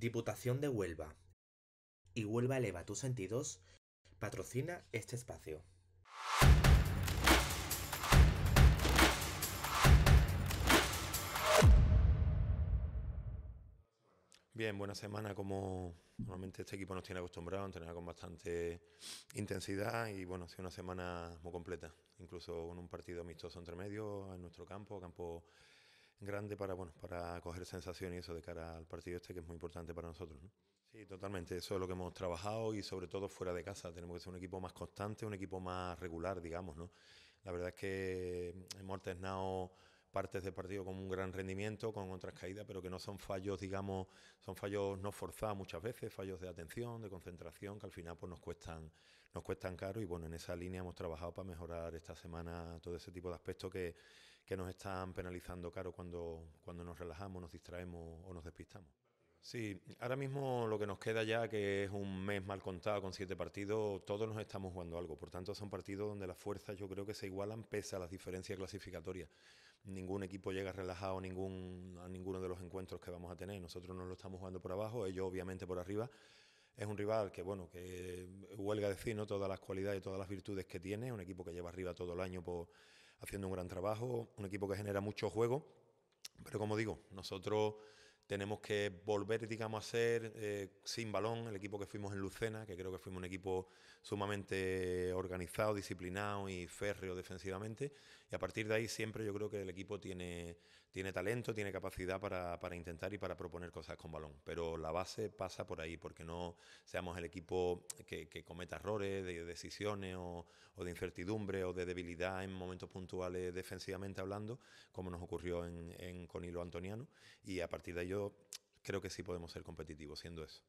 Diputación de Huelva y Huelva Eleva tus sentidos patrocina este espacio. Bien, buena semana como normalmente este equipo nos tiene acostumbrado, entrenar con bastante intensidad y bueno, ha sido una semana muy completa, incluso con un partido amistoso entre medio en nuestro campo, campo grande para, bueno, para coger sensación y eso de cara al partido este que es muy importante para nosotros. ¿no? Sí, totalmente, eso es lo que hemos trabajado y sobre todo fuera de casa. Tenemos que ser un equipo más constante, un equipo más regular, digamos. ¿no? La verdad es que hemos alternado partes del partido con un gran rendimiento, con otras caídas, pero que no son fallos, digamos, son fallos no forzados muchas veces, fallos de atención, de concentración, que al final pues nos cuestan, nos cuestan caro. Y bueno, en esa línea hemos trabajado para mejorar esta semana todo ese tipo de aspectos que, que nos están penalizando caro cuando, cuando nos relajamos, nos distraemos o nos despistamos. Sí, ahora mismo lo que nos queda ya, que es un mes mal contado con siete partidos, todos nos estamos jugando algo. Por tanto, son partidos donde las fuerzas yo creo que se igualan pese a las diferencias clasificatorias. Ningún equipo llega relajado a, ninguno de los encuentros que vamos a tener. Nosotros no lo estamos jugando por abajo, ellos obviamente por arriba. Es un rival que, bueno, que huelga decir ¿no? todas las cualidades y todas las virtudes que tiene. Un equipo que lleva arriba todo el año por, haciendo un gran trabajo. Un equipo que genera mucho juego. Pero como digo, nosotros tenemos que volver, digamos, a ser eh, sin balón, el equipo que fuimos en Lucena, que creo que fuimos un equipo sumamente organizado, disciplinado y férreo defensivamente. Y a partir de ahí siempre yo creo que el equipo tiene, tiene talento, tiene capacidad para, para intentar y para proponer cosas con balón. Pero la base pasa por ahí, porque no seamos el equipo que, cometa errores de decisiones o, o, de incertidumbre o de debilidad en momentos puntuales defensivamente hablando, como nos ocurrió en, en con Hilo Antoniano. Y a partir de ahí creo que sí podemos ser competitivos siendo eso.